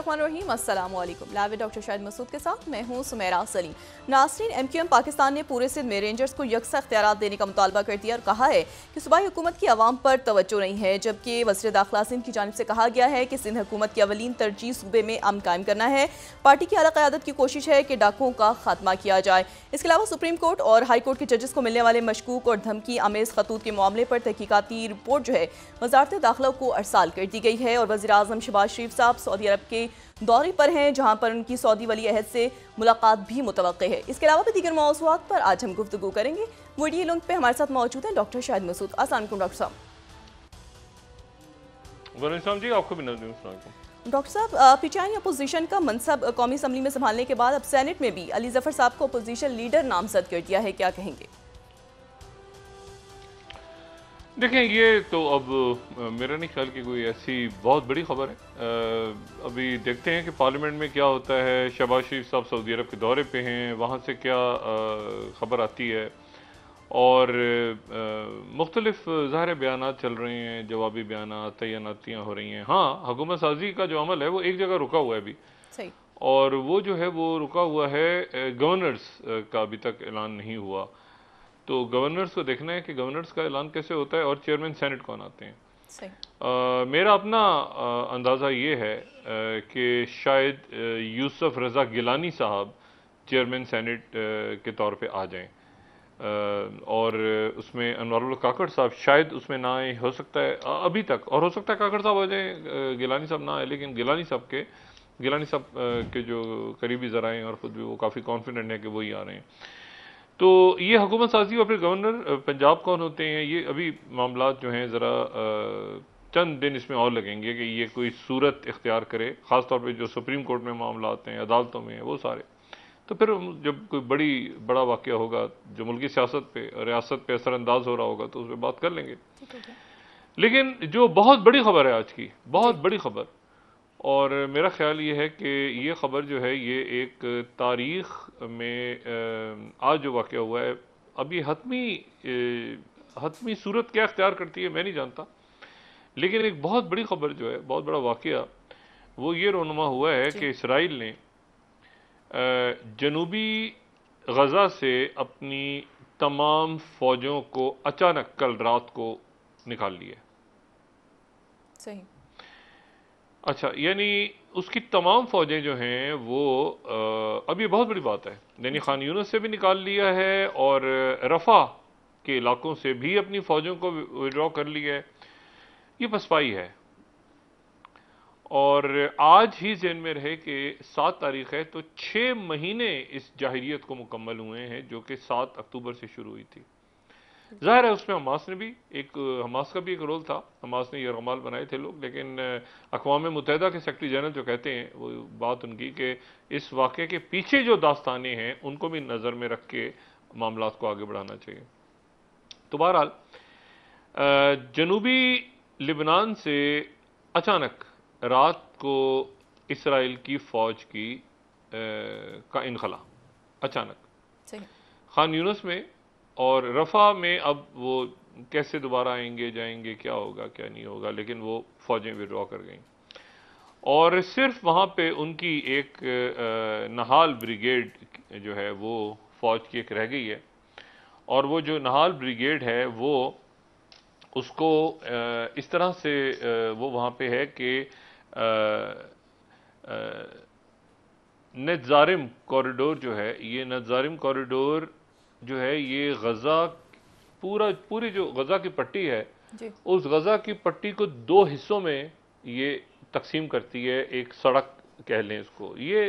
बिस्मिल्लाम असलम live doctor Shahid Masood के साथ मैं हूँ सुमेरा सलीम नासरीन एम क्यू एम पाकिस्तान ने पूरे सिंध में रेंजर्स को यकसा अख्तियार देने का मुतालबा कर दिया और कहा है कि सूबाई हुकूमत की आवाम पर तवज्जो नहीं है जबकि वजी दाखिला सिंध की जानब से कहा गया है कि सिंध हुकूमत की अवलिन तरजीह सूबे में अम कायम करना है पार्टी की अली क्यादत की कोशिश है कि डाकुओं का खात्मा किया जाए इसके अलावा सुप्रीम कोर्ट और हाई कोर्ट के जजेस को मिलने वाले मशकूक और धमकी आमेज खतूत के मामले पर तहकीकती रिपोर्ट जो है वजारत दाखिला को अरसाल कर दी गई है और वजी अजम शहबाज शरीफ साहब सऊदी अरब के दौरे पर हैं जहां पर उनकी सऊदी वली अहद से मुलाकात भी मुतव है इसके अलावा भी दीगर मौजूद पर आज हम गुफ्तु करेंगे वीडियो लिंक पे हमारे साथ मौजूद हैं डॉक्टर शाहिद मसूद असल डॉक्टर साहब जी आपको डॉक्टर साहब पिचाई अपोजिशन का मनसब कौमी असम्बली में संभालने के बाद अब सैनेट में भी अली जफर साहब को अपोजिशन लीडर नामजद कर दिया है क्या कहेंगे देखें ये तो अब मेरा नहीं ख्याल कि कोई ऐसी बहुत बड़ी खबर है अभी देखते हैं कि पार्लियामेंट में क्या होता है शहबाज शरीफ साहब सऊदी अरब के दौरे पे हैं वहाँ से क्या खबर आती है और मुख्तलफ ज़ाहिर बयान चल रहे हैं जवाबी बयान तैनातियाँ हो रही हैं हाँ हकूमत साजी का जो अमल है वो एक जगह रुका हुआ है अभी और वो जो है वो रुका हुआ है गवर्नर्स का अभी तक ऐलान नहीं हुआ तो गवर्नर्स को देखना है कि गवर्नर्स का ऐलान कैसे होता है और चेयरमैन सेनेट कौन आते हैं आ, मेरा अपना आ, अंदाज़ा ये है कि शायद यूसुफ रज़ा गिलानी साहब चेयरमैन सेनेट के तौर पे आ जाएं और उसमें अनवारुल काकड़ साहब शायद उसमें ना आए हो सकता है अभी तक और हो सकता है काकड़ साहब आ जाएं गिलानी साहब ना आए लेकिन गिलानी साहब के गिलानी साहब के जो करीबी ज़रा हैं और ख़ुद भी वो काफ़ी कॉन्फिडेंट हैं कि वही आ रहे हैं तो ये हुकूमत साजी और फिर गवर्नर पंजाब कौन होते हैं ये अभी मामला जो हैं ज़रा चंद दिन इसमें और लगेंगे कि ये कोई सूरत इख्तियार करे खासतौर पर जो सुप्रीम कोर्ट में मामला आते हैं अदालतों में वो सारे तो फिर जब कोई बड़ी बड़ा वाक्य होगा जो मुल्की सियासत पे रियासत पे असरअंदाज हो रहा होगा तो उस पर बात कर लेंगे लेकिन जो बहुत बड़ी खबर है आज की बहुत बड़ी खबर और मेरा ख्याल ये है कि ये ख़बर जो है ये एक तारीख़ में आज जो वाक़ हुआ है अभी हतमी हतमी सूरत क्या अख्तियार करती है मैं नहीं जानता लेकिन एक बहुत बड़ी ख़बर जो है बहुत बड़ा वाक़ वो ये रोनुमा हुआ है कि इसराइल ने जनूबी गज़ा से अपनी तमाम फ़ौजों को अचानक कल रात को निकाल लिया सही अच्छा यानी उसकी तमाम फ़ौजें जो हैं वो आ, अब ये बहुत बड़ी बात है यानी खान यूनस से भी निकाल लिया है और रफ़ा के इलाकों से भी अपनी फ़ौजों को विड्रॉ कर लिया है ये पसपाई है और आज ही जहन में रहे कि सात तारीख है तो छः महीने इस जाहरीत को मुकम्मल हुए हैं जो कि सात अक्टूबर से शुरू हुई थी ज़ाहिर है उसमें हमास ने भी एक हमास का भी एक रोल था हमास ने यह रमाल बनाए थे लोग लेकिन अकवा मुतहदा के सेक्रटरी जनरल जो कहते हैं वो बात उनकी कि इस वाक्य के पीछे जो दास्तानें हैं उनको भी नज़र में रख के मामला को आगे बढ़ाना चाहिए तो बहरहाल जनूबी लिबनान से अचानक रात को इसराइल की फ़ौज की आ, का इनखला अचानक खान यूनस में और रफ़ा में अब वो कैसे दोबारा आएंगे जाएंगे क्या होगा क्या नहीं होगा लेकिन वो फ़ौजें विड्रॉ कर गई और सिर्फ वहाँ पे उनकी एक नहाल ब्रिगेड जो है वो फ़ौज की एक रह गई है और वो जो नहाल ब्रिगेड है वो उसको इस तरह से वो वहाँ पे है कि नजारिम कॉरिडोर जो है ये नजारिम कॉरिडोर जो है ये गजा पूरा पूरी जो गजा की पट्टी है उस गजा की पट्टी को दो हिस्सों में ये तकसीम करती है एक सड़क कह लें इसको ये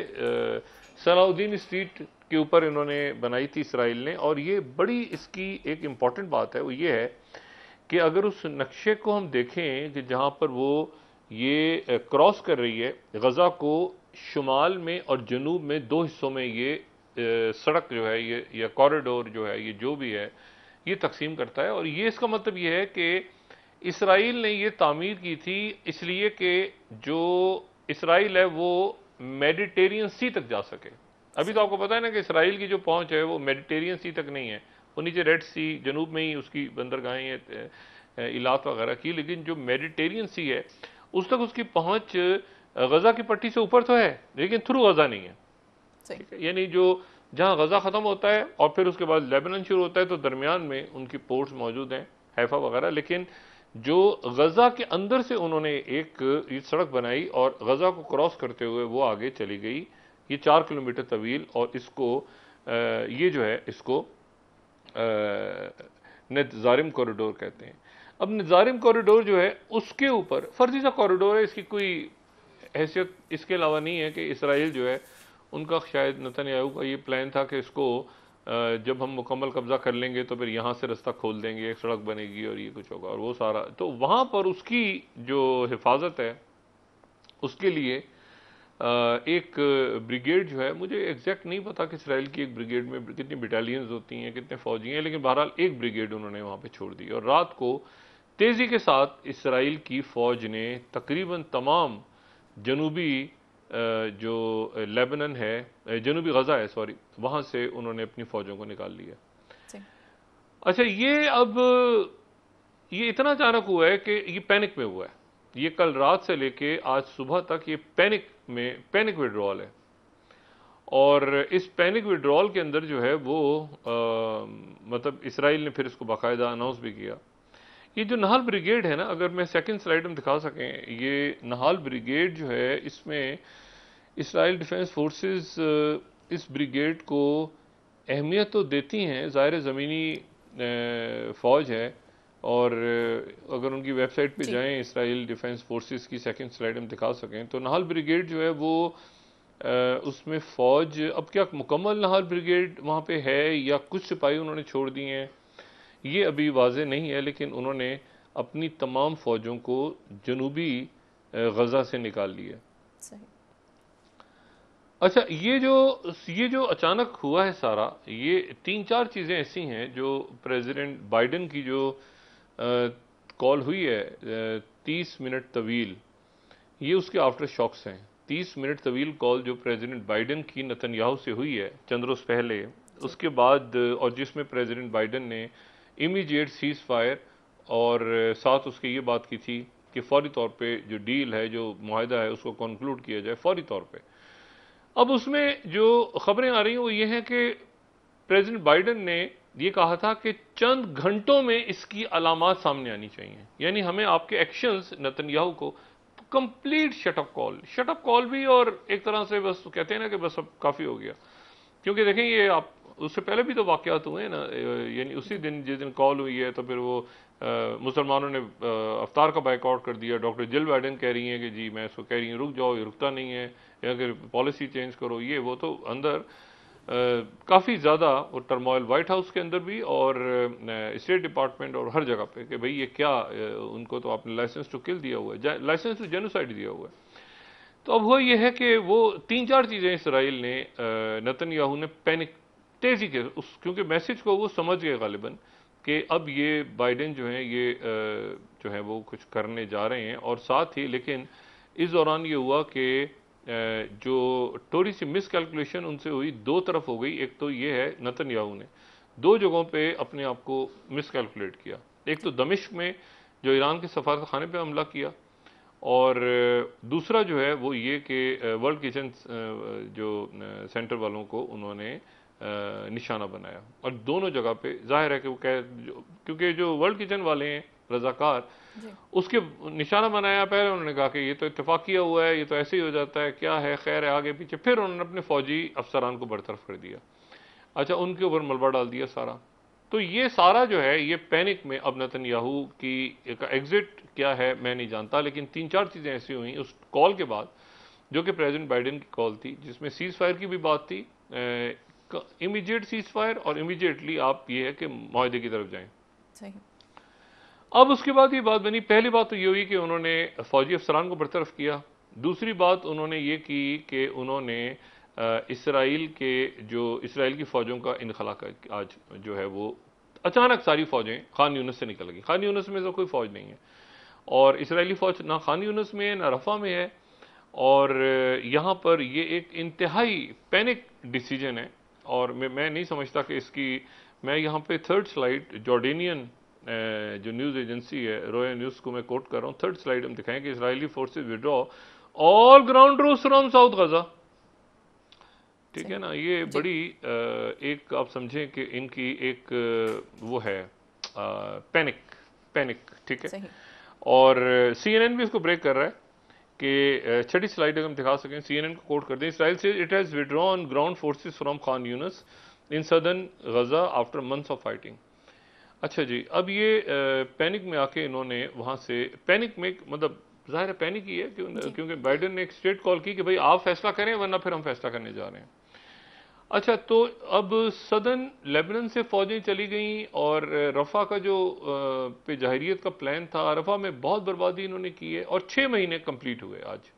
सलाउद्दीन स्ट्रीट के ऊपर इन्होंने बनाई थी इसराइल ने और ये बड़ी इसकी एक इम्पॉर्टेंट बात है वो ये है कि अगर उस नक्शे को हम देखें कि जहाँ पर वो ये क्रॉस कर रही है गज़ा को शुमाल में और जनूब में दो हिस्सों में ये सड़क जो है ये या कॉरिडोर जो है ये जो भी है ये तकसीम करता है और ये इसका मतलब ये है कि इसराइल ने ये तामीर की थी इसलिए कि जो इसराइल है वो मेडिटेरियन सी तक जा सके अभी तो आपको पता है ना कि इसराइल की जो पहुंच है वो मेडिटेरियन सी तक नहीं है वो नीचे रेड सी जनूब में ही उसकी बंदरगाहें हैं इलात वगैरह की लेकिन जो मेडिटेरियन सी है उस तक उसकी पहुंच गज़ा की पट्टी से ऊपर तो है लेकिन थ्रू गज़ा नहीं है यानी जो जहाँ गजा ख़त्म होता है और फिर उसके बाद लेबनान शुरू होता है तो दरमियान में उनकी पोर्ट्स मौजूद हैं हैफा वगैरह लेकिन जो गजा के अंदर से उन्होंने एक सड़क बनाई और गजा को क्रॉस करते हुए वो आगे चली गई ये चार किलोमीटर तवील और इसको ये जो है इसको नजारिम कॉरिडोर कहते हैं अब नजारिम कॉरिडोर जो है उसके ऊपर फर्जी सा कॉरिडोर है इसकी कोई हैसियत इसके अलावा नहीं है कि इसराइल जो है उनका शायद नतन याहू का ये प्लान था कि इसको जब हम मुकम्मल कब्ज़ा कर लेंगे तो फिर यहाँ से रास्ता खोल देंगे एक सड़क बनेगी और ये कुछ होगा और वो सारा तो वहाँ पर उसकी जो हिफाजत है उसके लिए एक ब्रिगेड जो है मुझे एग्जैक्ट नहीं पता कि इसराइल की एक ब्रिगेड में कितनी बटालियंस होती हैं कितने फ़ौजी हैं लेकिन बहरहाल एक ब्रिगेड उन्होंने वहाँ पर छोड़ दी और रात को तेज़ी के साथ इसराइल की फ़ौज ने तकरीबन तमाम जनूबी जो लेबनन है जनूबी गज़ा है सॉरी वहां से उन्होंने अपनी फ़ौजों को निकाल लिया अच्छा ये अब ये इतना अचानक हुआ है कि ये पैनिक में हुआ है ये कल रात से लेके आज सुबह तक ये पैनिक में पैनिक विड्रॉल है और इस पैनिक विड्रॉल के अंदर जो है वो आ, मतलब इसराइल ने फिर इसको बाकायदा अनाउंस भी किया ये जो नहाल ब्रिगेड है ना अगर मैं सेकंड स्लाइड में दिखा सकें ये नहाल ब्रिगेड जो है इसमें इसराइल डिफेंस फोर्सेस इस ब्रिगेड को अहमियत तो देती हैं ज़ाहिर ज़मीनी फ़ौज है और अगर उनकी वेबसाइट पे जाएं इसराइल डिफेंस फोर्सेस की सेकंड स्लाइड में दिखा सकें तो नाहल ब्रिगेड जो है वो आ, उसमें फ़ौज अब क्या मुकम्मल नाहल ब्रिगेड वहाँ पर है या कुछ सिपाही उन्होंने छोड़ दिए हैं ये अभी वाज नहीं है लेकिन उन्होंने अपनी तमाम फ़ौजों को जनूबी गज़ा से निकाल लिया अच्छा ये जो ये जो अचानक हुआ है सारा ये तीन चार चीज़ें ऐसी हैं जो प्रेसिडेंट बाइडन की जो कॉल हुई है तीस मिनट तवील ये उसके आफ्टर शॉक्स हैं तीस मिनट तवील कॉल जो प्रेसिडेंट बाइडन की नतनयाहू से हुई है चंद रोज़ पहले उसके बाद और जिसमें प्रेसिडेंट बाइडन ने इमीडिएट सीज़ फायर और साथ उसके ये बात की थी कि फ़ौरी तौर पे जो डील है जो माहिदा है उसको कंक्लूड किया जाए फ़ौरी तौर पे अब उसमें जो ख़बरें आ रही हैं वो ये हैं कि प्रेसिडेंट बाइडन ने ये कहा था कि चंद घंटों में इसकी अलामत सामने आनी चाहिए यानी हमें आपके एक्शंस नतनयाहू को complete shut up call shut up call भी और एक तरह से बस कहते हैं ना कि बस अब काफ़ी हो गया क्योंकि देखें ये आप उससे पहले भी तो वाक़ात हुए हैं ना यानी उसी दिन जिस दिन कॉल हुई है तो फिर वो मुसलमानों ने अवतार का बाइकआउट कर दिया डॉक्टर जिल बाइडन कह रही हैं कि जी मैं इसको कह रही हूँ रुक जाओ ये रुकता नहीं है या फिर पॉलिसी चेंज करो ये वो तो अंदर काफ़ी ज़्यादा और टर्मोइल वाइट हाउस के अंदर भी और स्टेट डिपार्टमेंट और हर जगह पे कि भाई ये क्या उनको तो आपने लाइसेंस टू किल दिया हुआ है लाइसेंस टू जेनोसाइड दिया हुआ है तो अब वो ये है कि वो तीन चार चीज़ें इसराइल ने नतन याहू ने पैनिक तेज़ी के उस क्योंकि मैसेज को वो समझ गए गालिबा कि अब ये बाइडन जो हैं ये जो है वो कुछ करने जा रहे हैं और साथ ही लेकिन इस दौरान ये हुआ कि जो थोड़ी सी मिस कैलकुलेशन उनसे हुई दो तरफ हो गई एक तो ये है नतन याहू ने दो जगहों पे अपने आप को मिस कैलकुलेट किया एक तो दमिश्क में जो ईरान के सफारत खाने पर हमला किया और दूसरा जो है वो ये कि वर्ल्ड किचन जो सेंटर वालों को उन्होंने निशाना बनाया और दोनों जगह पे जाहिर है कि वो कह क्योंकि जो वर्ल्ड किचन वाले हैं रजाकार उसके निशाना बनाया पहले उन्होंने कहा कि ये तो किया हुआ है ये तो ऐसे ही हो जाता है क्या है खैर है आगे पीछे फिर उन्होंने अपने फौजी अफसरान को बरतरफ कर दिया अच्छा उनके ऊपर मलबा डाल दिया सारा तो ये सारा जो है ये पैनिक में अब नतन याहू की एग्जिट क्या है मैं नहीं जानता लेकिन तीन चार चीज़ें ऐसी हुई उस कॉल के बाद जो कि प्रेसिडेंट बाइडेन की कॉल थी जिसमें सीज फायर की भी बात थी इमीडिएट सीज फायर और इमीडिएटली आप ये है कि माहे की तरफ जाए अब उसके बाद ये बात बनी पहली बात तो ये हुई कि उन्होंने फौजी अफसरान को बरतरफ किया दूसरी बात उन्होंने ये की कि उन्होंने इसराइल के जो इसराइल की फ़ौजों का इनखला आज जो है वो अचानक सारी फ़ौजें खान यूनस से निकल गई खान यूनस में तो कोई फ़ौज नहीं है और इसराइली फ़ौज ना खान यूनस में है ना रफ़ा में है और यहाँ पर ये एक इंतहाई पैनिक डिसीजन है और मैं मैं नहीं समझता कि इसकी मैं यहाँ पे थर्ड स्लाइड जॉर्डेनियन जो न्यूज़ एजेंसी है रॉयल न्यूज़ को मैं कोट कर रहा हूँ थर्ड स्लाइड हम दिखाएं कि Israeli forces withdraw all ground troops from south Gaza ठीक है ना ये बड़ी eh, एक आप समझें कि इनकी एक eh, वो है पैनिक eh, पैनिक ठीक है और सीएनएन भी इसको ब्रेक कर रहा है कि छठी स्लाइड अगर हम दिखा सकें सी एन एन को कोट कर दें इसराइल से it has withdrawn ground forces from Khan Younis in southern Gaza after months of fighting अच्छा जी अब ये पैनिक में आके इन्होंने वहाँ से पैनिक में मतलब ज़ाहिर है पैनिक ही है क्योंकि बाइडन ने एक स्टेट कॉल की कि भाई आप फैसला करें वरना फिर हम फैसला करने जा रहे हैं अच्छा तो अब सदन लेबनन से फौजें चली गईं और रफ़ा का जो पे जहरीत का प्लान था रफ़ा में बहुत बर्बादी इन्होंने की है और छः महीने कंप्लीट हुए आज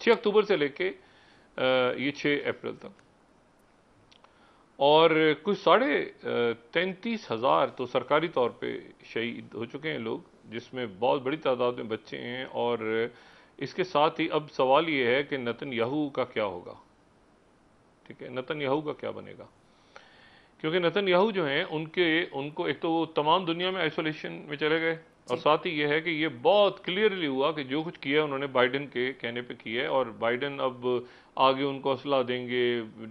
छः अक्टूबर से लेके ये छः अप्रैल तक और कुछ साढ़े तैंतीस हज़ार तो सरकारी तौर पे शहीद हो चुके हैं लोग जिसमें बहुत बड़ी तादाद में बच्चे हैं और इसके साथ ही अब सवाल ये है कि नतन याहू का क्या होगा ठीक है नतन याहू का क्या बनेगा क्योंकि नतन याहू जो हैं उनके उनको एक तो वो तमाम दुनिया में आइसोलेशन में चले गए और साथ ही ये है कि ये बहुत क्लियरली हुआ कि जो कुछ किया उन्होंने बाइडन के कहने पे किया है और बाइडन अब आगे उनको असलाह देंगे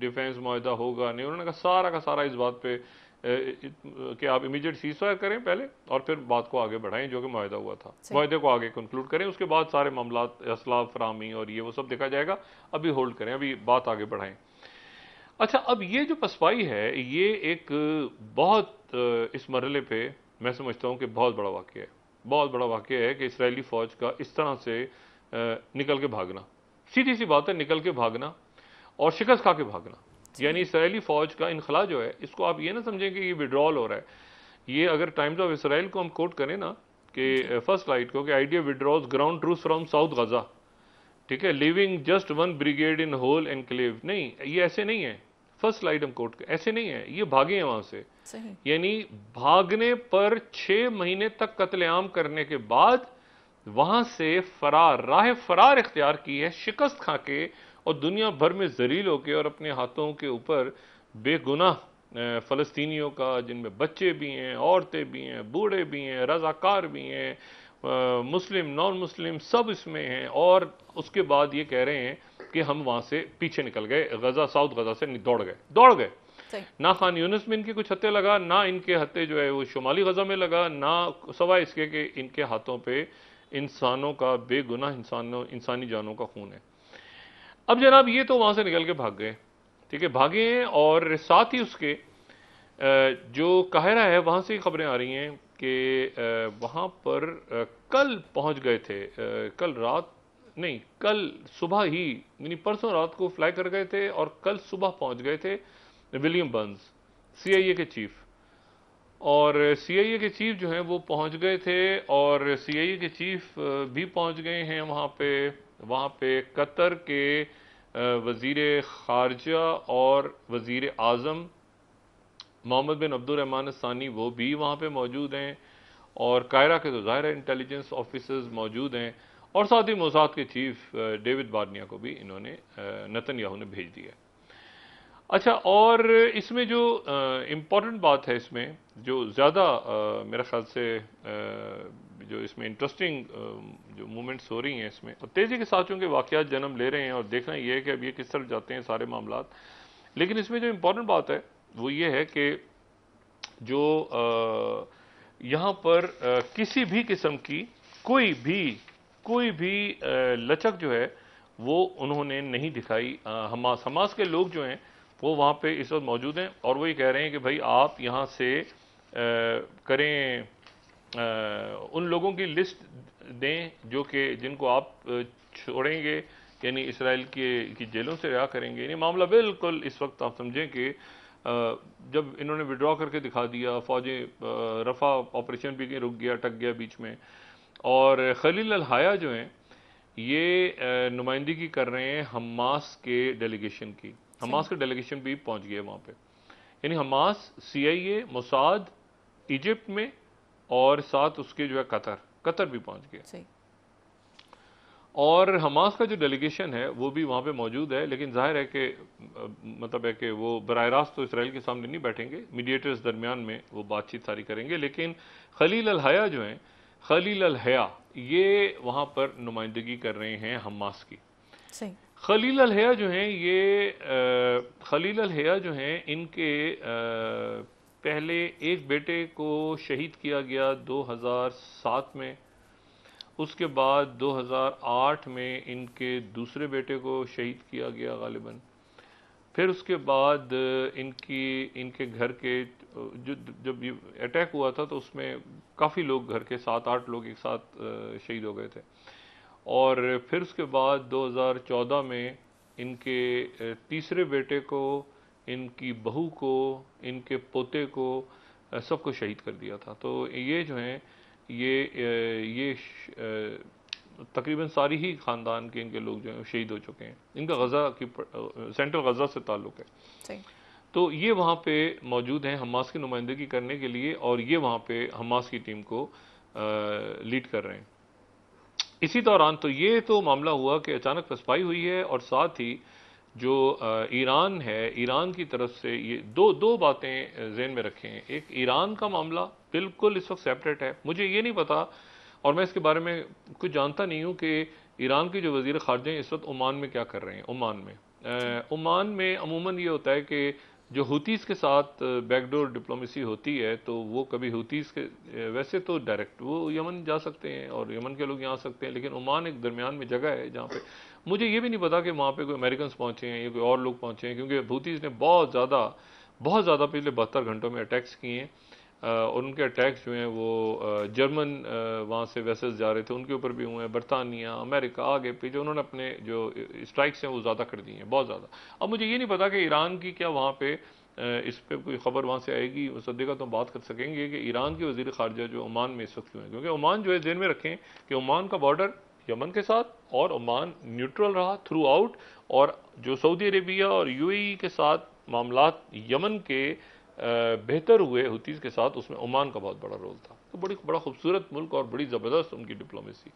डिफेंस माहा होगा नहीं उन्होंने कहा सारा का सारा इस बात पे कि आप इमीडिएट सीज फायर करें पहले और फिर बात को आगे बढ़ाएं जो कि माहा हुआ था माहे को आगे कंक्लूड करें उसके बाद सारे मामला असला फरामी और ये वो सब देखा जाएगा अभी होल्ड करें अभी बात आगे बढ़ाएं अच्छा अब ये जो पसपाई है ये एक बहुत इस मरले पे मैं समझता हूँ कि बहुत बड़ा वाक्य है बहुत बड़ा वाक्य है कि इसराइली फ़ौज का इस तरह से निकल के भागना सीधी सी बात है निकल के भागना और शिकस्त खा के भागना यानी इसराइली फ़ौज का इनखला जो है इसको आप ये ना समझें कि ये विड्रॉल हो रहा है ये अगर टाइम्स ऑफ इसराइल को हम कोट करें ना कि फर्स्ट लाइट को कि IDF withdraws ground troops from south Gaza ठीक है leaving just one brigade in whole enclave नहीं ये ऐसे नहीं है फर्स्ट हम कोर्ट ऐसे नहीं है ये भागे हैं वहां से यानी भागने पर छह महीने तक कत्लेआम करने के बाद वहां से फरार राह फरार इख्तियार की है शिकस्त खा के और दुनिया भर में जरील होके और अपने हाथों के ऊपर बेगुनाह फलस्तीनियों का जिनमें बच्चे भी हैं औरतें भी हैं बूढ़े भी हैं रजाकार भी हैं मुस्लिम नॉन मुस्लिम सब इसमें हैं और उसके बाद ये कह रहे हैं कि हम वहाँ से पीछे निकल गए गजा साउथ गजा से दौड़ गए दौड़ गए ना खान यूनिस में इनके कुछ हत्या लगा ना इनके हत्या जो है वो शुमाली गजा में लगा ना सवाए इसके कि इनके हाथों पे इंसानों का बेगुनाह इंसानों इंसानी जानों का खून है अब जनाब ये तो वहाँ से निकल के भाग गए ठीक है भागे हैं और साथ ही उसके जो काहरा है वहाँ से ही खबरें आ रही हैं कि वहाँ पर कल पहुँच गए थे कल रात नहीं कल सुबह ही यानी परसों रात को फ्लाई कर गए थे और कल सुबह पहुँच गए थे विलियम बंस सीआईए के चीफ और सीआईए के चीफ जो हैं वो पहुंच गए थे और सीआईए के चीफ भी पहुंच गए हैं वहाँ पे वहाँ पे कतर के वजीर ख़ारजा और वज़ी अज़म मोहम्मद बिन अब्दुलरहमान सानी वो भी वहाँ पर मौजूद हैं और कायरा के तो ज़ाहिर इंटेलिजेंस ऑफिसर्स मौजूद हैं और साथ ही मोसाद के चीफ डेविड बार्निया को भी इन्होंने नतन याहू ने भेज दिया अच्छा और इसमें जो इम्पॉर्टेंट बात है इसमें जो ज़्यादा मेरा ख्याल से जो इसमें इंटरेस्टिंग जो मूवमेंट्स हो रही हैं इसमें और तेज़ी के साथ चूँकि वाक़ात जन्म ले रहे हैं और देखना ये है कि अब ये किस तरफ जाते हैं सारे मामला लेकिन इसमें जो इम्पोर्टेंट बात है वो ये है कि जो यहाँ पर किसी भी किस्म की कोई भी कोई भी लचक जो है वो उन्होंने नहीं दिखाई हमास हमास के लोग जो हैं वो वहाँ पे इस वक्त मौजूद हैं और वो ये कह रहे हैं कि भाई आप यहाँ से आ, करें आ, उन लोगों की लिस्ट दें जो कि जिनको आप छोड़ेंगे यानी इसराइल के की जेलों से रिहा करेंगे यानी मामला बिल्कुल इस वक्त आप समझें कि जब इन्होंने विड्रॉ करके दिखा दिया फ़ौजें रफ़ा ऑपरेशन भी रुक गया टक गया बीच में और खलील हाया जो हैं ये नुमाइंदगी कर रहे हैं हमास के डेलीगेशन की हमास का डेलीगेशन भी पहुंच गया वहाँ पे यानी Hamas C I A Mossad Egypt में और साथ उसके जो है कतर कतर भी पहुंच गया और हमास का जो डेलीगेशन है वो भी वहाँ पे मौजूद है लेकिन जाहिर है कि मतलब है कि वो बर रास्त तो इसराइल के सामने नहीं बैठेंगे मीडिएटर्स दरमियान में वो बातचीत सारी करेंगे लेकिन खलील हया जो हैं खलील हया ये वहाँ पर नुमाइंदगी कर रहे हैं हमास की सही खलील हया जो हैं ये आ, खलील हया जो हैं इनके आ, पहले एक बेटे को शहीद किया गया सात में उसके बाद 2008 में इनके दूसरे बेटे को शहीद किया गया गालिबा फिर उसके बाद इनकी इनके घर के जो जब ये अटैक हुआ था तो उसमें काफ़ी लोग घर के सात आठ लोग एक साथ शहीद हो गए थे और फिर उसके बाद 2014 में इनके तीसरे बेटे को इनकी बहू को इनके पोते को सबको शहीद कर दिया था तो ये जो हैं ये ये तकरीबन सारी ही ख़ानदान के इनके लोग जो हैं शहीद हो चुके हैं इनका गज़ा की सेंट्रल गज़ा से ताल्लुक़ है तो ये वहाँ पे मौजूद हैं हमास की नुमाइंदगी करने के लिए और ये वहाँ पे हमास की टीम को लीड कर रहे हैं इसी दौरान तो ये तो मामला हुआ कि अचानक पसपाई हुई है और साथ ही जो ईरान है ईरान की तरफ से ये दो दो बातें जेन में रखें एक ईरान का मामला बिल्कुल इस वक्त सेपरेट है मुझे ये नहीं पता और मैं इसके बारे में कुछ जानता नहीं हूँ कि ईरान के जो वजीर खारजे हैं इस वक्त ओमान में क्या कर रहे हैं ओमान में ओमान में अमूमन ये होता है कि जो हूतीस के साथ बैकडोर डिप्लोमेसी होती है तो वो कभी हूतीस के वैसे तो डायरेक्ट वो यमन जा सकते हैं और यमन के लोग यहाँ आ सकते हैं लेकिन ओमान एक दरमियान में जगह है जहाँ पे मुझे ये भी नहीं पता कि वहाँ पे कोई अमेरिकन पहुँचे हैं या कोई और लोग पहुँचे हैं क्योंकि हूतीस ने बहुत ज़्यादा बहुत ज़्यादा पिछले बहत्तर घंटों में अटैक्स किए हैं और उनके अटैक्स जो हैं वो जर्मन वहाँ से वैसेज जा रहे थे उनके ऊपर भी हुए हैं बरतानिया अमेरिका आगे पीछे उन्होंने अपने जो स्ट्राइक्स हैं वो ज़्यादा कर दिए हैं बहुत ज़्यादा अब मुझे ये नहीं पता कि ईरान की क्या वहाँ पर इस पर कोई ख़बर वहाँ से आएगी का तो हम बात कर सकेंगे कि ईरान के वजीर खारजा जो ओमान में इस वक्त हुए हैं क्योंकि ओमान जो है जेन में रखें कि ओमान का बॉर्डर यमन के साथ और ओमान न्यूट्रल रहा थ्रू आउट और जो सऊदी अरेबिया और यूएई e के साथ मामला यमन के बेहतर हुए हतीस के साथ उसमें ओमान का बहुत बड़ा रोल था तो बड़ी बड़ा खूबसूरत मुल्क और बड़ी ज़बरदस्त उनकी डिप्लोमेसी